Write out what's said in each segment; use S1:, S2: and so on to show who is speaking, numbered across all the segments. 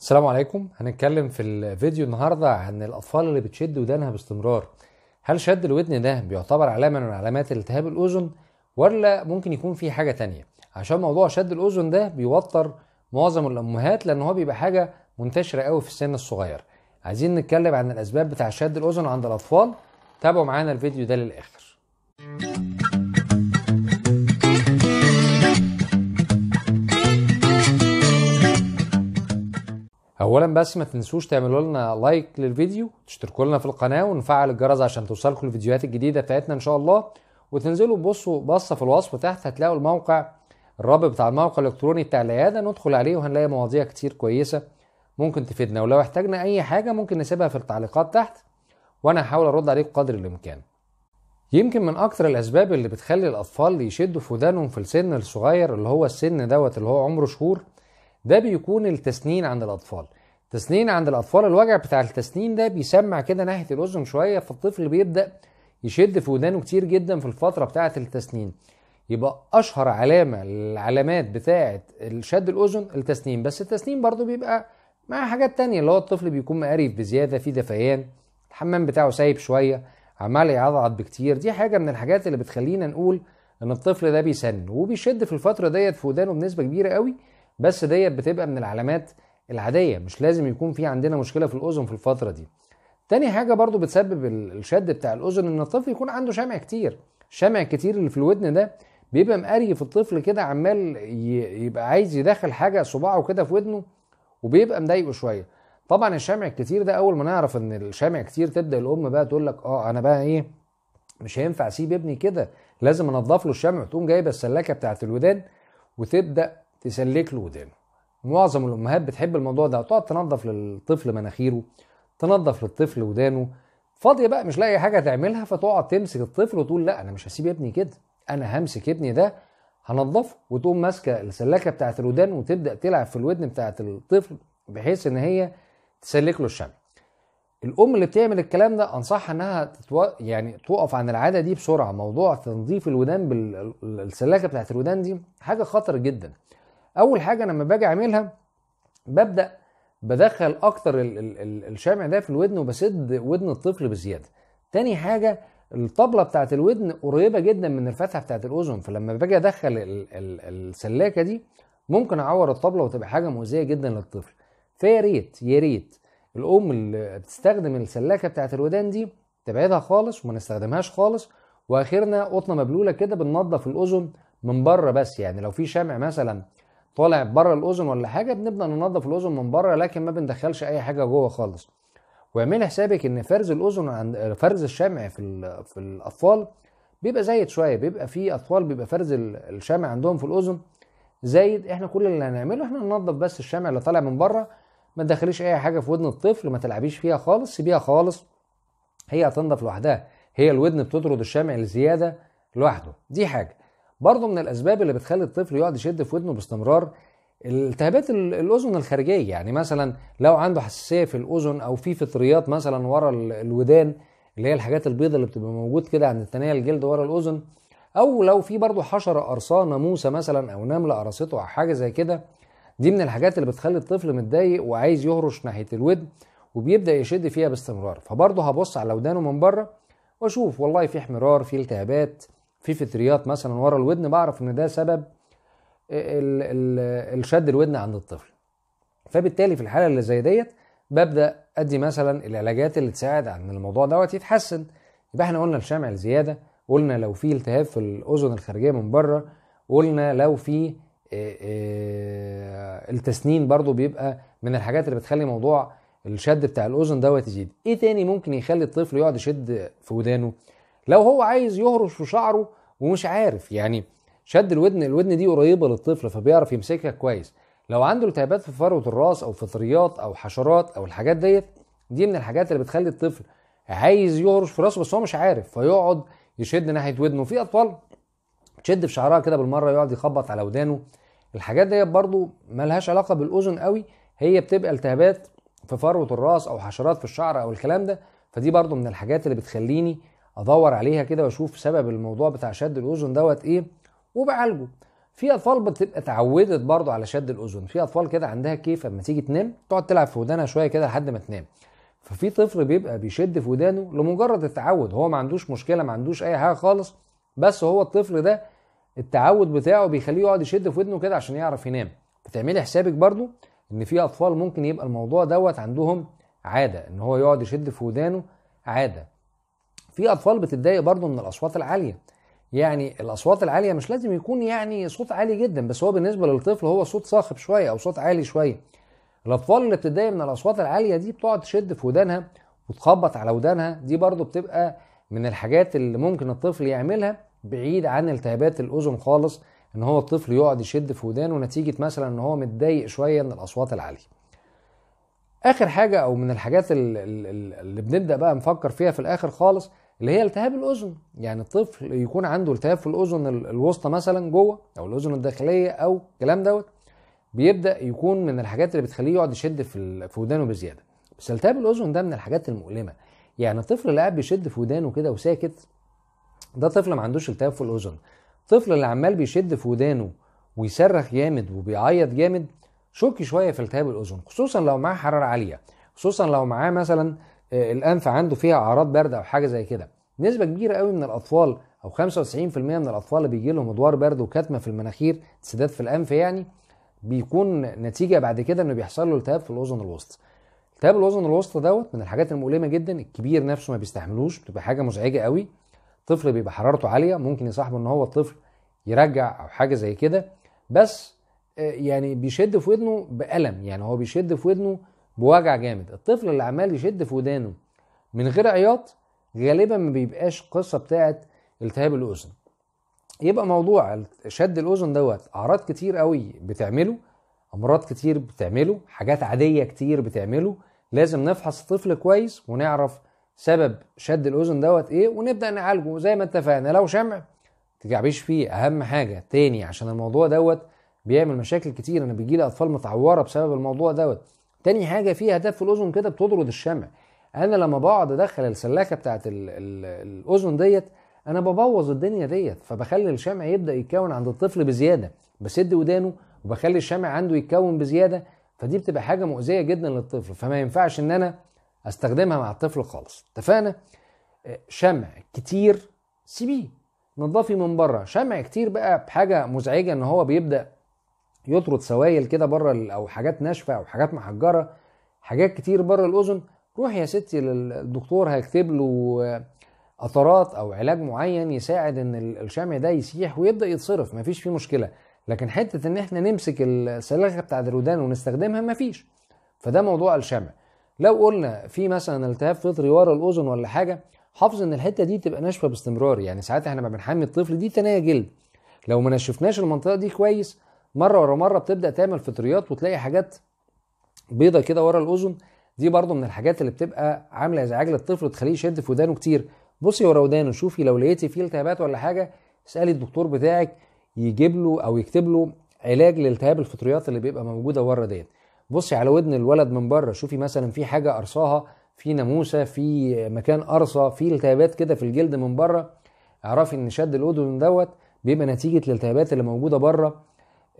S1: السلام عليكم هنتكلم في الفيديو النهارده عن الاطفال اللي بتشد ودانها باستمرار هل شد الودن ده بيعتبر علامه من علامات التهاب الاذن ولا ممكن يكون في حاجه تانية عشان موضوع شد الاذن ده بيوتر معظم الامهات لان هو بيبقى حاجه منتشره قوي في السن الصغير عايزين نتكلم عن الاسباب بتاع شد الاذن عند الاطفال تابعوا معانا الفيديو ده للاخر اولا بس ما تنسوش تعملوا لنا لايك للفيديو تشتركوا لنا في القناه ونفعل الجرس عشان توصلكم الفيديوهات الجديده بتاعتنا ان شاء الله وتنزلوا تبصوا بصه في الوصف تحت هتلاقوا الموقع الرابط بتاع الموقع الالكتروني بتاع العياده ندخل عليه وهنلاقي مواضيع كتير كويسه ممكن تفيدنا ولو احتاجنا اي حاجه ممكن نسيبها في التعليقات تحت وانا هحاول ارد عليك بقدر الامكان يمكن من اكتر الاسباب اللي بتخلي الاطفال يشدوا في ودانهم في السن الصغير اللي هو السن دوت اللي هو عمره شهور ده بيكون التسنين عند الاطفال تسنين عند الاطفال الوجع بتاع التسنين ده بيسمع كده ناحيه الاذن شويه فالطفل بيبدا يشد في ودانه كتير جدا في الفتره بتاعه التسنين يبقى اشهر علامه العلامات بتاعه شد الاذن التسنين بس التسنين برضو بيبقى مع حاجات تانية اللي هو الطفل بيكون مقرف بزياده في دفيان الحمام بتاعه سايب شويه عمال يعضعض بكتير دي حاجه من الحاجات اللي بتخلينا نقول ان الطفل ده بيسن وبيشد في الفتره ديت في ودانه بنسبه كبيره قوي بس ديت بتبقى من العلامات العاديه مش لازم يكون في عندنا مشكله في الاذن في الفتره دي تاني حاجه برضو بتسبب الشد بتاع الاذن ان الطفل يكون عنده شمع كتير الشمع الكتير اللي في الودن ده بيبقى في الطفل كده عمال يبقى عايز يدخل حاجه صباعه كده في ودنه وبيبقى مضايقه شويه طبعا الشمع الكتير ده اول ما نعرف ان الشمع كتير تبدا الام بقى تقول لك اه انا بقى ايه مش هينفع اسيب ابني كده لازم انضف له الشمع وتقوم جايبه السلاكه بتاعه الودان وتبدا تسلك له ودانه معظم الامهات بتحب الموضوع ده تقعد تنظف للطفل مناخيره تنظف للطفل ودانه فاضيه بقى مش لاقي حاجه تعملها فتقعد تمسك الطفل وتقول لا انا مش هسيب ابني كده انا همسك ابني ده هنظفه وتقوم ماسكه السلاكه بتاعت الودان وتبدا تلعب في الودن بتاعت الطفل بحيث ان هي تسلك له الشمع الام اللي بتعمل الكلام ده انصحها انها تتو... يعني توقف عن العاده دي بسرعه موضوع تنظيف الودان بالسلاكه بتاعت الودان دي حاجه خطر جدا اول حاجه انا لما باجي اعملها ببدا بدخل اكتر ال ال ال الشمع ده في الودن وبسد ودن الطفل بزياده تاني حاجه الطبله بتاعت الودن قريبه جدا من الفتحه بتاعت الاذن فلما باجي ادخل ال ال السلاكه دي ممكن اعور الطبله وتبقى حاجه مؤذيه جدا للطفل فيا ريت يا ريت الام اللي بتستخدم السلاكه بتاعت الودان دي تبعدها خالص وما نستخدمهاش خالص واخرنا قطنه مبلوله كده بننضف الاذن من بره بس يعني لو في شمع مثلا طالع بره الاذن ولا حاجه بنبدا ننظف الاذن من بره لكن ما بندخلش اي حاجه جوه خالص واعملي حسابك ان فرز الاذن عند فرز الشمع في في الاطفال بيبقى زايد شويه بيبقى في اطفال بيبقى فرز الشمع عندهم في الاذن زايد احنا كل اللي هنعمله احنا ننظف بس الشمع اللي طالع من بره ما تدخليش اي حاجه في ودن الطفل ما تلعبيش فيها خالص سيبيها خالص هي هتنضف لوحدها هي الودن بتطرد الشمع الزياده لوحده دي حاجه برضه من الاسباب اللي بتخلي الطفل يقعد يشد في ودنه باستمرار التهابات الاذن الخارجيه يعني مثلا لو عنده حساسيه في الاذن او في فطريات مثلا ورا الودان اللي هي الحاجات البيضة اللي بتبقى موجود كده عند التنيه الجلد ورا الاذن او لو في برضه حشره قرصاه ناموسه مثلا او نمله قرصته او حاجه زي كده دي من الحاجات اللي بتخلي الطفل متضايق وعايز يهرش ناحيه الودن وبيبدا يشد فيها باستمرار فبرضه هبص على ودانه من بره واشوف والله في احمرار في التهابات في فطريات مثلا ورا الودن بعرف ان ده سبب الـ الـ الشد الودن عند الطفل فبالتالي في الحاله اللي زي ديت ببدا ادي مثلا العلاجات اللي تساعد ان الموضوع دوت يتحسن يبقى احنا قلنا الشمع الزياده قلنا لو في التهاب في الاذن الخارجيه من بره قلنا لو في التسنين برضو بيبقى من الحاجات اللي بتخلي موضوع الشد بتاع الاذن دوت يزيد ايه تاني ممكن يخلي الطفل يقعد يشد في ودانه لو هو عايز يهرش في شعره ومش عارف يعني شد الودن الودن دي قريبه للطفل فبيعرف يمسكها كويس لو عنده التهابات في فروه الراس او فطريات او حشرات او الحاجات ديت دي من الحاجات اللي بتخلي الطفل عايز يهرش في راسه بس هو مش عارف فيقعد يشد ناحيه ودنه في اطفال تشد في شعرها كده بالمره يقعد يخبط على ودانه الحاجات ديت برضو ملهاش علاقه بالاذن قوي هي بتبقى التهابات في فروه الراس او حشرات في الشعر او الكلام ده فدي برضو من الحاجات اللي بتخليني ادور عليها كده واشوف سبب الموضوع بتاع شد الاذن دوت ايه وبعالجه في اطفال بتبقى اتعودت برضو على شد الاذن في اطفال كده عندها كيف اما تيجي تنام تقعد تلعب في ودانها شويه كده لحد ما تنام ففي طفل بيبقى بيشد في ودانه لمجرد التعود هو ما عندوش مشكله ما عندوش اي حاجه خالص بس هو الطفل ده التعود بتاعه بيخليه يقعد يشد في ودنه كده عشان يعرف ينام فتعملي حسابك برضو ان في اطفال ممكن يبقى الموضوع دوت عندهم عاده ان هو يقعد يشد في ودانه عاده في اطفال بتتضايق برضو من الاصوات العاليه يعني الاصوات العاليه مش لازم يكون يعني صوت عالي جدا بس هو بالنسبه للطفل هو صوت صاخب شويه او صوت عالي شويه الاطفال اللي بتتضايق من الاصوات العاليه دي بتقعد تشد في ودانها وتخبط على ودانها دي برضو بتبقى من الحاجات اللي ممكن الطفل يعملها بعيد عن التهابات الاذن خالص ان هو الطفل يقعد يشد في ودانه نتيجه مثلا ان هو متضايق شويه من الاصوات العاليه اخر حاجه او من الحاجات اللي بنبدا بقى نفكر فيها في الاخر خالص اللي هي التهاب الاذن يعني الطفل يكون عنده التهاب في الاذن الوسطى مثلا جوه او الاذن الداخليه او الكلام دوت بيبدا يكون من الحاجات اللي بتخليه يقعد يشد في في ودانه بزياده بس التهاب الاذن ده من الحاجات المؤلمه يعني طفل اللي قاعد بيشد في ودانه كده وساكت ده طفل ما عندوش التهاب في الاذن طفل اللي عمال بيشد في ودانه ويصرخ جامد وبيعيط جامد شك شويه في التهاب الاذن خصوصا لو معاه حراره عاليه خصوصا لو معاه مثلا آه، الانف عنده فيها اعراض برد او حاجه زي كده نسبه كبيره قوي من الاطفال او 95% من الاطفال اللي بيجي لهم ادوار برد وكتمه في المناخير سداد في الانف يعني بيكون نتيجه بعد كده انه بيحصل له التهاب في الاذن الوسطى التهاب الاذن الوسطى دوت من الحاجات المؤلمه جدا الكبير نفسه ما بيستحملوش بتبقى حاجه مزعجه قوي طفل بيبقى حرارته عاليه ممكن يصاحبه ان هو الطفل يرجع او حاجه زي كده بس آه، يعني بيشد في ودنه بالم يعني هو بيشد في ودنه بوجع جامد الطفل اللي عمال يشد في ودانه من غير عياط غالبا ما بيبقاش قصه بتاعه التهاب الاذن يبقى موضوع شد الاذن دوت اعراض كتير قوي بتعمله امراض كتير بتعمله حاجات عاديه كتير بتعمله لازم نفحص الطفل كويس ونعرف سبب شد الاذن دوت ايه ونبدا نعالجه زي ما اتفقنا لو شمع تجعبيش فيه اهم حاجه تاني عشان الموضوع دوت بيعمل مشاكل كتير انا بيجي لي اطفال متعوره بسبب الموضوع دوت تاني حاجه في هتاف في الاذن كده بتطرد الشمع انا لما بقعد ادخل السلاكه بتاعت الـ الـ الاذن ديت انا ببوظ الدنيا ديت فبخلي الشمع يبدا يتكون عند الطفل بزياده بسد ودانه وبخلي الشمع عنده يتكون بزياده فدي بتبقى حاجه مؤذيه جدا للطفل فما ينفعش ان انا استخدمها مع الطفل خالص اتفقنا آه، شمع كتير سيبيه نظفي من بره شمع كتير بقى بحاجه مزعجه ان هو بيبدا يطرد سوائل كده بره او حاجات ناشفه او حاجات محجره حاجات كتير بره الاذن روح يا ستي للدكتور هيكتب له قطرات او علاج معين يساعد ان الشمع ده يسيح ويبدا يتصرف مفيش فيه مشكله لكن حته ان احنا نمسك السلاخه بتاع الودان ونستخدمها مفيش فده موضوع الشمع لو قلنا في مثلا التهاب فطري ورا الاذن ولا حاجه حافظ ان الحته دي تبقى ناشفه باستمرار يعني ساعات احنا ما بنحمي الطفل دي تنايه جلد لو ما نشفناش المنطقه دي كويس مره ورا مره بتبدا تعمل فطريات وتلاقي حاجات بيضه كده ورا الاذن دي برضو من الحاجات اللي بتبقى عامله ازعاج للطفل وتخليه يشد في ودانه كتير بصي ورا ودانه شوفي لو لقيتي فيه التهابات ولا حاجه اسالي الدكتور بتاعك يجيب له او يكتب له علاج لالتهاب الفطريات اللي بيبقى موجوده ورا ديت بصي على ودن الولد من بره شوفي مثلا في حاجه قرصاها في ناموسه في مكان قرصه في التهابات كده في الجلد من بره اعرفي ان شد الاذن دوت بيبقى نتيجه الالتهابات اللي موجوده بره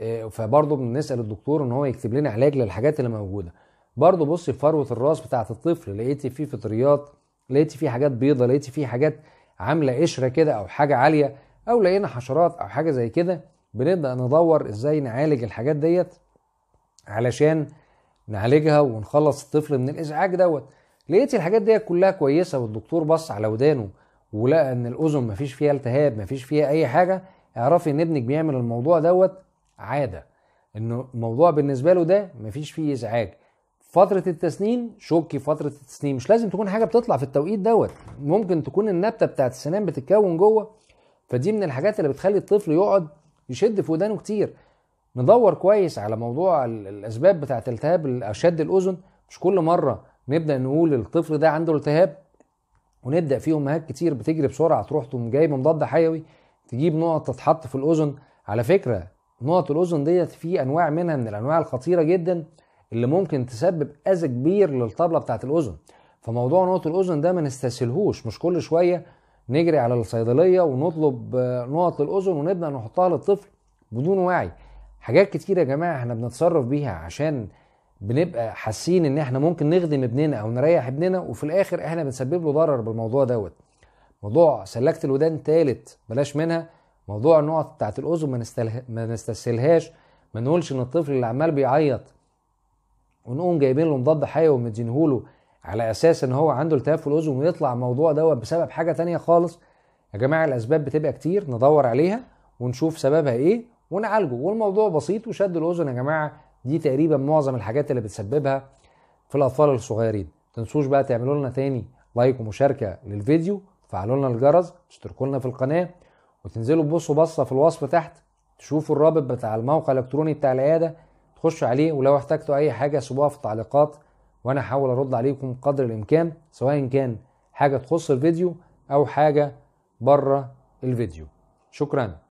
S1: آه، فبرضه بنسال الدكتور ان هو يكتب لنا علاج للحاجات اللي موجوده برضه بص في فروه الراس بتاعه الطفل لقيتي فيه فطريات لقيتي فيه حاجات بيضه لقيتي فيه حاجات عامله قشره كده او حاجه عاليه او لقينا حشرات او حاجه زي كده بنبدا ندور ازاي نعالج الحاجات ديت علشان نعالجها ونخلص الطفل من الازعاج دوت لقيت الحاجات ديت كلها كويسه والدكتور بص على ودانه ولقى ان الاذن مفيش فيها التهاب مفيش فيها اي حاجه اعرفي ان ابنك بيعمل الموضوع دوت عاده انه الموضوع بالنسبه له ده مفيش فيه ازعاج فتره التسنين شوكي فتره التسنين مش لازم تكون حاجه بتطلع في التوقيت دوت ممكن تكون النبته بتاعت السنان بتتكون جوه فدي من الحاجات اللي بتخلي الطفل يقعد يشد في ودانه كتير ندور كويس على موضوع الاسباب بتاعت التهاب شد الاذن مش كل مره نبدا نقول الطفل ده عنده التهاب ونبدا في امهات كتير بتجري بسرعه تروح تقوم جايبه مضاد حيوي تجيب نقط تتحط في الاذن على فكره نقط الاذن ديت في انواع منها من الانواع الخطيره جدا اللي ممكن تسبب اذى كبير للطبله بتاعه الاذن فموضوع نقط الاذن ده ما نستسهلهوش مش كل شويه نجري على الصيدليه ونطلب آه، نقط الاذن ونبدا نحطها للطفل بدون وعي حاجات كتير يا جماعه احنا بنتصرف بيها عشان بنبقى حاسين ان احنا ممكن نخدم ابننا او نريح ابننا وفي الاخر احنا بنسبب له ضرر بالموضوع دوت موضوع سلكت الودان تالت بلاش منها موضوع النقط بتاعت الاذن ما, نستله... ما نستسهلهاش ما نقولش ان الطفل اللي عمال بيعيط ونقوم جايبين له مضاد حيوي ومدينهوله على اساس ان هو عنده التهاب في الاذن ويطلع الموضوع دوت بسبب حاجه تانية خالص يا جماعه الاسباب بتبقى كتير ندور عليها ونشوف سببها ايه ونعالجه والموضوع بسيط وشد الاذن يا جماعه دي تقريبا معظم الحاجات اللي بتسببها في الاطفال الصغيرين تنسوش بقى تعملوا لنا تاني لايك ومشاركه للفيديو فعلوا لنا الجرس اشتركوا لنا في القناه وتنزلوا تبصوا بصه في الوصف تحت تشوفوا الرابط بتاع الموقع الالكتروني بتاع العياده تخشوا عليه ولو احتجتوا اي حاجه سيبوها في التعليقات وانا هحاول ارد عليكم قدر الامكان سواء كان حاجه تخص الفيديو او حاجه بره الفيديو شكرا